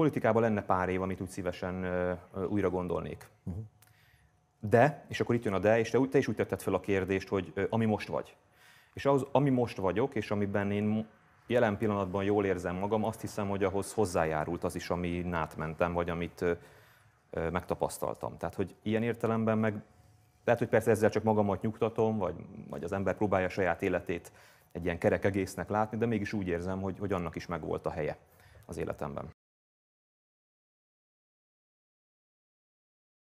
politikában lenne pár év, amit úgy szívesen újra gondolnék. Mhm. De, és akkor itt jön a de, és te, te is úgy tetted fel a kérdést, hogy ami most vagy. És az, ami most vagyok, és amiben én jelen pillanatban jól érzem magam, azt hiszem, hogy ahhoz hozzájárult az is, ami átmentem, vagy amit megtapasztaltam. Tehát, hogy ilyen értelemben meg, lehet, hogy persze ezzel csak magamat nyugtatom, vagy, vagy az ember próbálja saját életét egy ilyen kerek egésznek látni, de mégis úgy érzem, hogy, hogy annak is megvolt a helye az életemben.